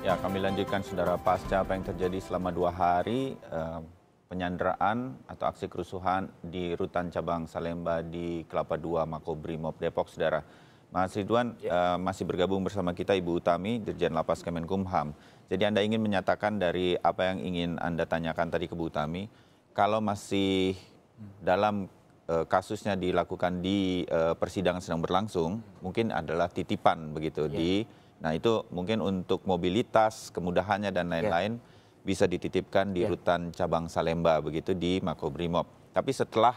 Ya, kami lanjutkan saudara pasca apa yang terjadi selama dua hari eh, penyanderaan atau aksi kerusuhan di rutan cabang Salemba di Kelapa II Makobrimob Depok, saudara. Mas Ridwan ya. uh, masih bergabung bersama kita Ibu Utami, Dirjen Lapas Kemenkumham. Jadi Anda ingin menyatakan dari apa yang ingin Anda tanyakan tadi ke Ibu Utami, kalau masih dalam uh, kasusnya dilakukan di uh, persidangan sedang berlangsung, mungkin adalah titipan begitu ya. di Nah itu mungkin untuk mobilitas, kemudahannya dan ya. lain-lain yeah. bisa dititipkan di yeah. rutan cabang Salemba begitu di Makobrimob. Tapi setelah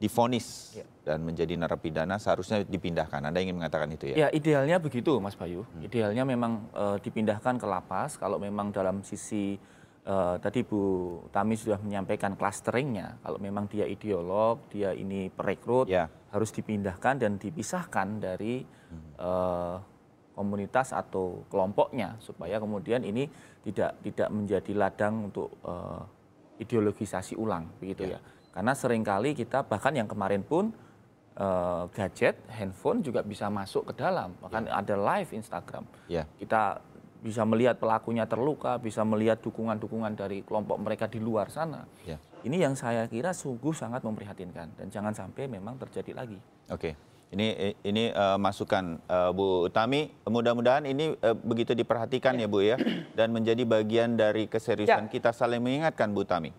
difonis ya. dan menjadi narapidana seharusnya dipindahkan. Anda ingin mengatakan itu ya? Ya idealnya begitu, Mas Bayu. Hmm. Idealnya memang e, dipindahkan ke lapas. Kalau memang dalam sisi e, tadi Bu Tami sudah menyampaikan clusteringnya. Kalau memang dia ideolog, dia ini perekrut, ya. harus dipindahkan dan dipisahkan dari hmm. Eh, komunitas atau kelompoknya supaya kemudian ini tidak tidak menjadi ladang untuk uh, ideologisasi ulang begitu ya. ya. Karena seringkali kita bahkan yang kemarin pun uh, gadget, handphone juga bisa masuk ke dalam. Bahkan ya. ada live Instagram. Ya. Kita bisa melihat pelakunya terluka, bisa melihat dukungan-dukungan dari kelompok mereka di luar sana. Ya. Ini yang saya kira sungguh sangat memprihatinkan dan jangan sampai memang terjadi lagi. Oke. Okay. Ini ini uh, masukan uh, Bu Utami. Mudah-mudahan ini uh, begitu diperhatikan ya. ya Bu ya dan menjadi bagian dari keseriusan ya. kita saling mengingatkan Bu Utami.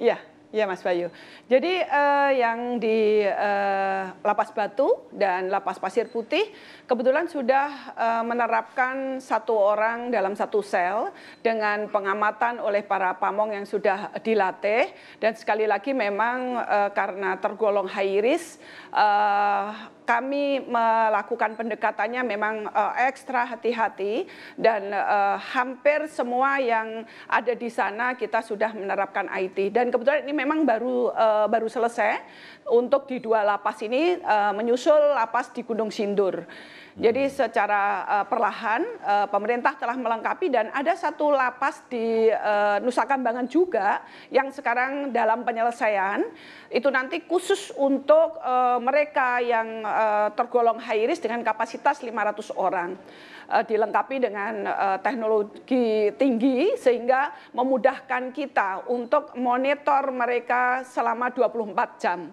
Iya. Ya. ya. Ya Mas Bayu. Jadi eh, yang di eh, Lapas Batu dan Lapas Pasir Putih kebetulan sudah eh, menerapkan satu orang dalam satu sel dengan pengamatan oleh para pamong yang sudah dilatih dan sekali lagi memang eh, karena tergolong high risk eh, kami melakukan pendekatannya memang uh, ekstra hati-hati dan uh, hampir semua yang ada di sana kita sudah menerapkan IT dan kebetulan ini memang baru uh, baru selesai untuk di dua lapas ini uh, menyusul lapas di Gunung Sindur. Jadi secara uh, perlahan uh, pemerintah telah melengkapi dan ada satu lapas di uh, Nusa Kambangan juga yang sekarang dalam penyelesaian itu nanti khusus untuk uh, mereka yang uh, tergolong high risk dengan kapasitas 500 orang dilengkapi dengan uh, teknologi tinggi sehingga memudahkan kita untuk monitor mereka selama 24 jam.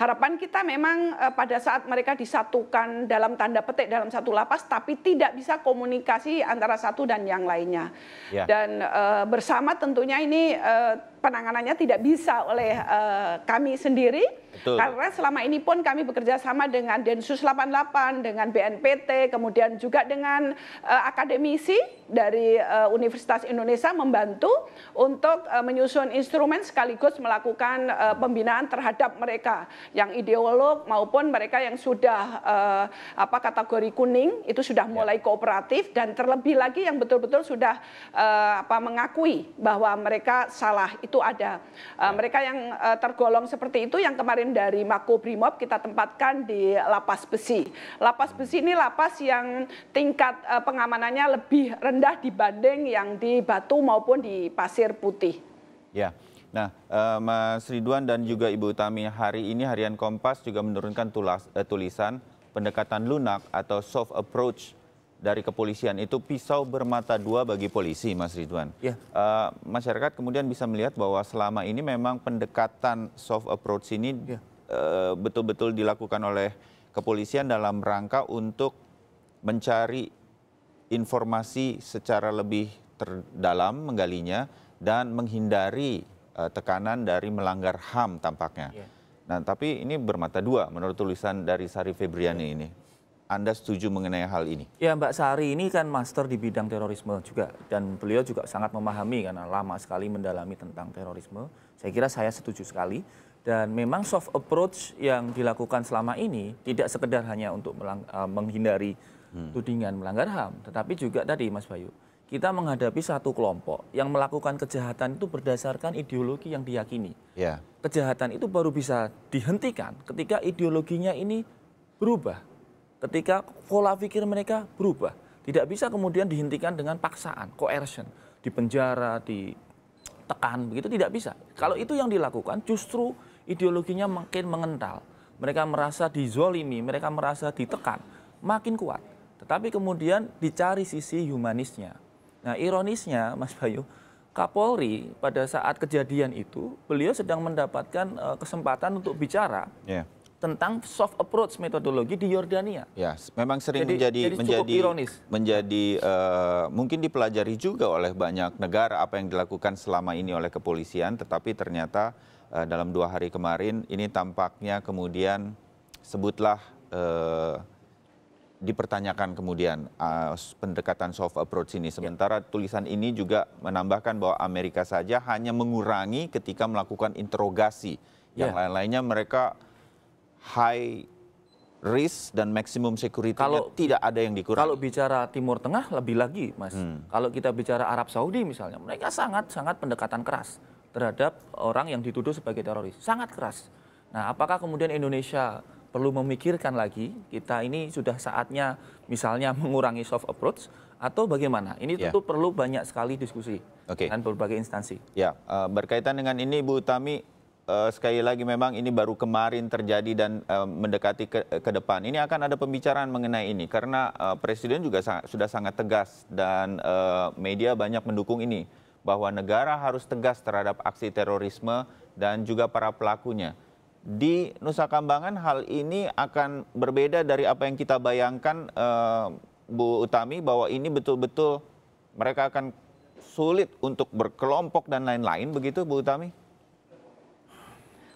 Harapan kita memang uh, pada saat mereka disatukan dalam tanda petik dalam dalam satu lapas tapi tidak bisa komunikasi antara satu dan yang lainnya. Ya. Dan uh, bersama tentunya ini uh, penanganannya tidak bisa oleh uh, kami sendiri Betul. karena selama ini pun kami bekerja sama dengan Densus 88 dengan BNPT kemudian juga dengan uh, akademisi dari uh, Universitas Indonesia membantu untuk uh, menyusun instrumen sekaligus melakukan uh, pembinaan terhadap mereka yang ideolog maupun mereka yang sudah uh, apa kategori kuning itu sudah ya. mulai ya. kooperatif dan terlebih lagi yang betul-betul sudah uh, apa mengakui bahwa mereka salah itu itu ada. Uh, mereka yang uh, tergolong seperti itu yang kemarin dari Mako Brimob kita tempatkan di Lapas Besi. Lapas Besi ini lapas yang tingkat uh, pengamanannya lebih rendah dibanding yang di Batu maupun di Pasir Putih. Ya. Nah, Mas Ridwan dan juga Ibu Utami hari ini harian Kompas juga menurunkan tulas, eh, tulisan pendekatan lunak atau soft approach dari kepolisian itu pisau bermata dua bagi polisi, Mas Ridwan. Ya. Uh, masyarakat kemudian bisa melihat bahwa selama ini memang pendekatan soft approach ini ya. Eh, betul-betul ya. uh, dilakukan oleh kepolisian dalam rangka untuk mencari informasi secara lebih terdalam, menggalinya dan menghindari uh, tekanan dari melanggar HAM tampaknya. Ya. Nah, tapi ini bermata dua menurut tulisan dari Sari Febriani ya. ini. Anda setuju mengenai hal ini? Ya, Mbak Sari ini kan master di bidang terorisme juga dan beliau juga sangat memahami karena lama sekali mendalami tentang terorisme. Saya kira saya setuju sekali dan memang soft approach yang dilakukan selama ini tidak sekedar hanya untuk melang, eh, menghindari hmm. tudingan melanggar HAM, tetapi juga tadi Mas Bayu, kita menghadapi satu kelompok yang melakukan kejahatan itu berdasarkan ideologi yang diyakini. Yeah. Kejahatan itu baru bisa dihentikan ketika ideologinya ini berubah ketika pola pikir mereka berubah. Tidak bisa kemudian dihentikan dengan paksaan, coercion, di penjara, ditekan, begitu tidak bisa. Kalau itu yang dilakukan justru ideologinya makin mengental. Mereka merasa dizolimi, mereka merasa ditekan, makin kuat. Tetapi kemudian dicari sisi humanisnya. Nah ironisnya Mas Bayu, Kapolri pada saat kejadian itu beliau sedang mendapatkan eh, kesempatan untuk bicara yeah tentang soft approach metodologi di Yordania. Ya, memang sering jadi, menjadi jadi menjadi ironis. menjadi uh, mungkin dipelajari juga oleh banyak negara apa yang dilakukan selama ini oleh kepolisian, tetapi ternyata uh, dalam dua hari kemarin ini tampaknya kemudian sebutlah uh, dipertanyakan kemudian uh, pendekatan soft approach ini. Ya. Sementara ya. tulisan ini juga menambahkan bahwa Amerika saja hanya mengurangi ketika melakukan interogasi. Yang ya. lain-lainnya mereka high risk dan maximum security kalau tidak ada yang dikurangi. Kalau bicara Timur Tengah lebih lagi, Mas. Hmm. Kalau kita bicara Arab Saudi misalnya, mereka sangat sangat pendekatan keras terhadap orang yang dituduh sebagai teroris. Sangat keras. Nah, apakah kemudian Indonesia perlu memikirkan lagi kita ini sudah saatnya misalnya mengurangi soft approach atau bagaimana? Ini ya. tentu yeah. perlu banyak sekali diskusi okay. dengan berbagai instansi. Ya, yeah. uh, berkaitan dengan ini Bu Tami uh, sekali lagi memang ini baru kemarin terjadi dan uh, mendekati ke, ke depan. Ini akan ada pembicaraan mengenai ini karena uh, presiden juga sudah sangat tegas dan uh, media banyak mendukung ini bahwa negara harus tegas terhadap aksi terorisme dan juga para pelakunya. Di Nusa Kambangan hal ini akan berbeda dari apa yang kita bayangkan uh, Bu Utami bahwa ini betul-betul mereka akan sulit untuk berkelompok dan lain-lain begitu Bu Utami?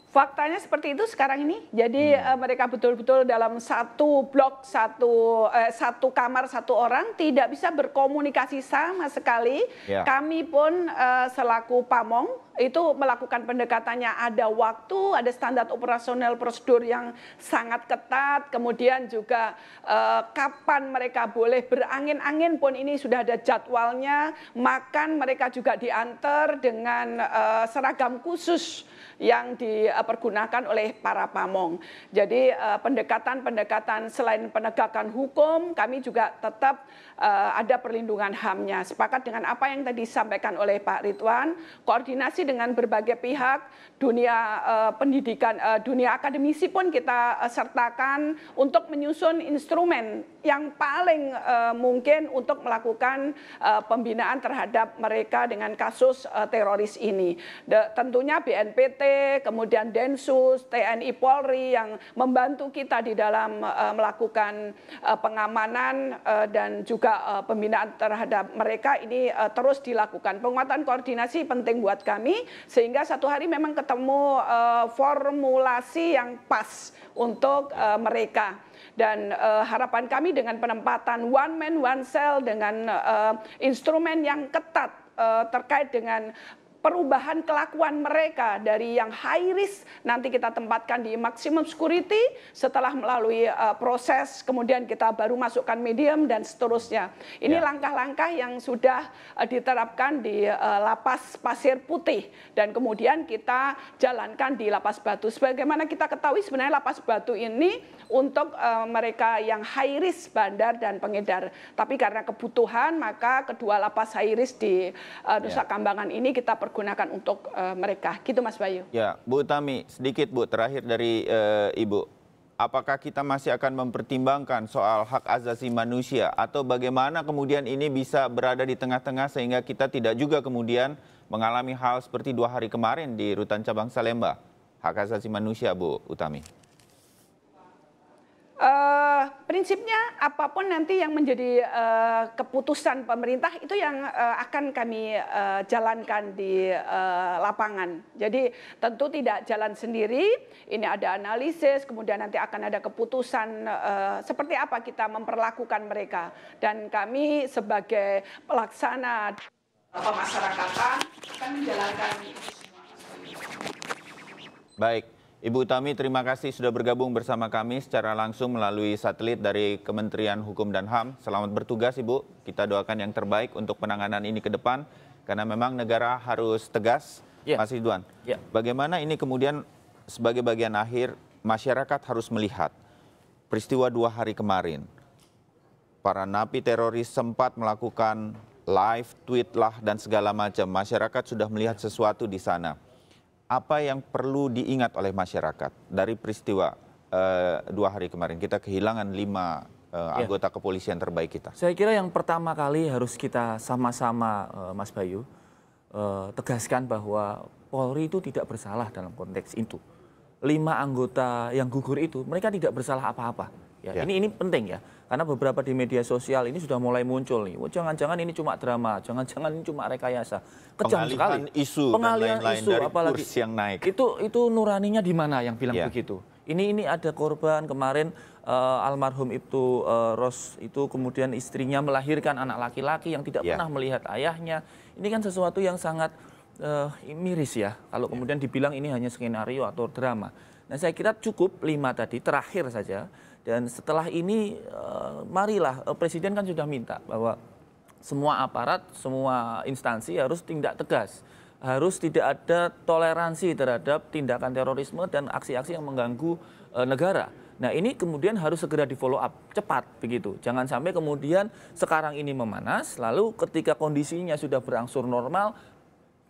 Faktanya seperti itu sekarang ini. Jadi hmm. uh, mereka betul-betul dalam satu blok, satu uh, satu kamar, satu orang tidak bisa berkomunikasi sama sekali. Yeah. Kami pun uh, selaku pamong itu melakukan pendekatannya ada waktu, ada standar operasional prosedur yang sangat ketat, kemudian juga eh, kapan mereka boleh berangin-angin pun ini sudah ada jadwalnya, makan mereka juga diantar dengan eh, seragam khusus yang dipergunakan oleh para pamong. Jadi eh, pendekatan-pendekatan eh, selain penegakan hukum, kami juga tetap eh, ada perlindungan HAM-nya. Sepakat dengan apa yang tadi disampaikan oleh Pak Ridwan, koordinasi dengan berbagai pihak, dunia uh, pendidikan, uh, dunia akademisi pun kita uh, sertakan untuk menyusun instrumen yang paling uh, mungkin untuk melakukan uh, pembinaan terhadap mereka dengan kasus uh, teroris ini. De, tentunya BNPT, kemudian Densus, TNI Polri yang membantu kita di dalam uh, melakukan uh, pengamanan uh, dan juga uh, pembinaan terhadap mereka ini uh, terus dilakukan. Penguatan koordinasi penting buat kami sehingga satu hari memang ketemu uh, formulasi yang pas untuk uh, mereka dan uh, harapan kami dengan penempatan one man one cell dengan uh, instrumen yang ketat uh, terkait dengan perubahan kelakuan mereka dari yang high risk nanti kita tempatkan di maximum security setelah melalui uh, proses kemudian kita baru masukkan medium dan seterusnya. Ini ya. langkah-langkah ya. yang sudah uh, diterapkan di uh, lapas Pasir Putih dan kemudian kita jalankan di lapas Batu. Sebagaimana kita ketahui sebenarnya lapas Batu ini untuk uh, mereka yang high risk bandar dan pengedar. Tapi karena kebutuhan maka kedua lapas high risk di uh, Nusa ya. Kambangan ini kita pergunakan untuk uh, mereka. Gitu Mas Bayu. Ya, Bu Utami, sedikit Bu terakhir dari uh, Ibu. Apakah kita masih akan mempertimbangkan soal hak asasi manusia atau bagaimana kemudian ini bisa berada di tengah-tengah sehingga kita tidak juga kemudian mengalami hal seperti dua hari kemarin di Rutan Cabang Salemba? Hak asasi manusia, Bu Utami. Uh, prinsipnya apapun nanti yang menjadi uh, keputusan pemerintah itu yang uh, akan kami uh, jalankan di uh, lapangan. Jadi tentu tidak jalan sendiri. Ini ada analisis, kemudian nanti akan ada keputusan uh, seperti apa kita memperlakukan mereka. Dan kami sebagai pelaksana pemasyarakatan akan menjalankan Baik. Ibu Utami, terima kasih sudah bergabung bersama kami secara langsung melalui satelit dari Kementerian Hukum dan HAM. Selamat bertugas, Ibu. Kita doakan yang terbaik untuk penanganan ini ke depan, karena memang negara harus tegas. Ya. Mas Ridwan, ya. bagaimana ini kemudian sebagai bagian akhir masyarakat harus melihat peristiwa dua hari kemarin. Para napi teroris sempat melakukan live tweet lah dan segala macam. Masyarakat sudah melihat sesuatu di sana apa yang perlu diingat oleh masyarakat dari peristiwa uh, dua hari kemarin? Kita kehilangan lima uh, anggota yeah. kepolisian terbaik kita. Saya kira yang pertama kali harus kita sama-sama, uh, Mas Bayu, uh, tegaskan bahwa Polri itu tidak bersalah dalam konteks itu. Lima anggota yang gugur itu, mereka tidak bersalah apa-apa Ya, ya. Ini ini penting ya, karena beberapa di media sosial ini sudah mulai muncul nih. Oh, jangan-jangan ini cuma drama, jangan-jangan ini cuma rekayasa. Kejam Pengalihan sekali. isu Pengalihan dan lain-lain isu, dari apalagi kurs yang naik. Itu itu nuraninya di mana yang bilang ya. begitu? Ini ini ada korban kemarin uh, almarhum itu uh, eh, Ros itu kemudian istrinya melahirkan anak laki-laki yang tidak ya. pernah melihat ayahnya. Ini kan sesuatu yang sangat uh, miris ya. Kalau ya. kemudian dibilang ini hanya skenario atau drama. Nah saya kira cukup lima tadi terakhir saja dan setelah ini eh, marilah eh, presiden kan sudah minta bahwa semua aparat, semua instansi harus tindak tegas. Harus tidak ada toleransi terhadap tindakan terorisme dan aksi-aksi yang mengganggu eh, negara. Nah ini kemudian harus segera di follow up cepat begitu. Jangan sampai kemudian sekarang ini memanas, lalu ketika kondisinya sudah berangsur normal,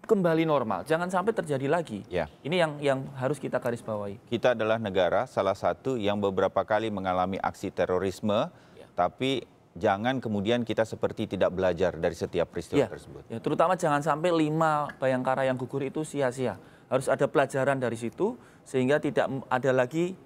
kembali normal. Jangan sampai terjadi lagi. Ya. Ini yang yang harus kita garis bawahi. Kita adalah negara salah satu yang beberapa kali mengalami aksi terorisme, ya. tapi jangan kemudian kita seperti tidak belajar dari setiap peristiwa ya. tersebut. Ya, terutama jangan sampai lima bayangkara yang gugur itu sia-sia. Harus ada pelajaran dari situ sehingga tidak ada lagi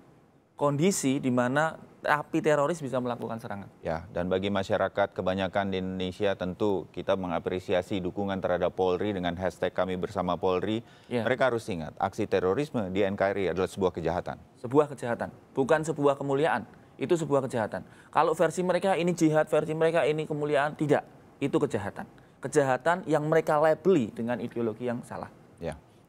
kondisi di mana api teroris bisa melakukan serangan. Ya, dan bagi masyarakat kebanyakan di Indonesia tentu kita mengapresiasi dukungan terhadap Polri dengan hashtag kami bersama Polri. Ya. Mereka harus ingat, aksi terorisme di NKRI adalah sebuah kejahatan. Sebuah kejahatan, bukan sebuah kemuliaan. Itu sebuah kejahatan. Kalau versi mereka ini jihad, versi mereka ini kemuliaan, tidak. Itu kejahatan. Kejahatan yang mereka labeli dengan ideologi yang salah.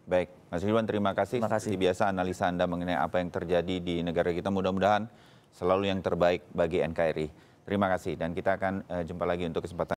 Baik, Mas Ridwan terima kasih. Terima kasih. biasa analisa Anda mengenai apa yang terjadi di negara kita mudah-mudahan selalu yang terbaik bagi NKRI. Terima kasih dan kita akan eh, jumpa lagi untuk kesempatan